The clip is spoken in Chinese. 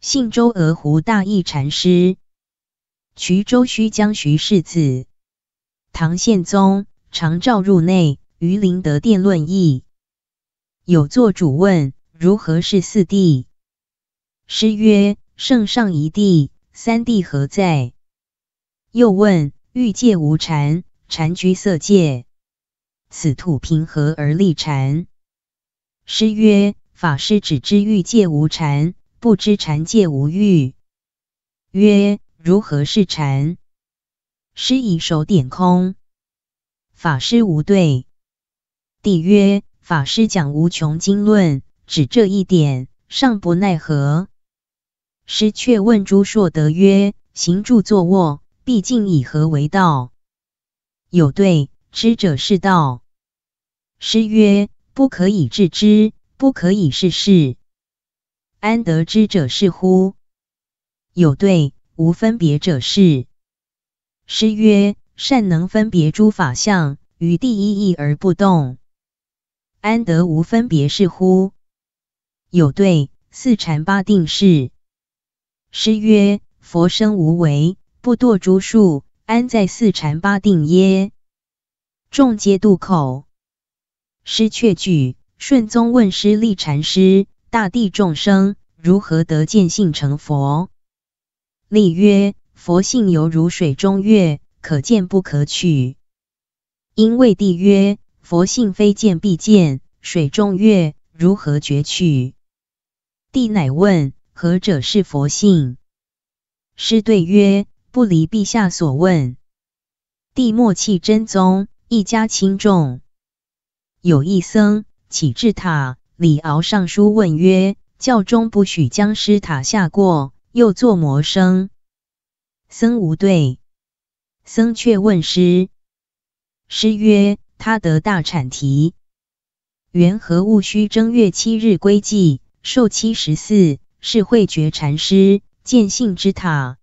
信州鹅湖大义禅师，衢州须江徐氏子。唐宪宗常召入内，于麟德殿论议。有作主问：“如何是四地？”师曰：“圣上一地，三地何在？”又问：“欲界无禅，禅居色界，此土平和而立禅？”师曰：“法师只知欲界无禅。”不知禅界无欲，曰：如何是禅？师以手点空，法师无对。帝曰：法师讲无穷经论，指这一点尚不奈何。师却问朱硕德曰：行住坐卧，毕竟以何为道？有对知者是道。师曰：不可以致知，不可以视事。安得之者是乎？有对无分别者是。师曰：善能分别诸法相，于第一义而不动。安得无分别是乎？有对四禅八定是。师曰：佛生无为，不堕诸数，安在四禅八定耶？众皆渡口。师却句。顺宗问师立禅师。大地众生如何得见性成佛？立曰：佛性犹如水中月，可见不可取。因为帝曰：佛性非见必见，水中月如何觉取？帝乃问：何者是佛性？师对曰：不离陛下所问。帝莫弃真宗，一家轻重。有一僧起至塔。李敖上书问曰：“教中不许将师塔下过，又作魔声。僧无对，僧却问师。师曰：他得大产提，缘何戊须正月七日归寂？寿七十四，是慧觉禅师见性之塔。”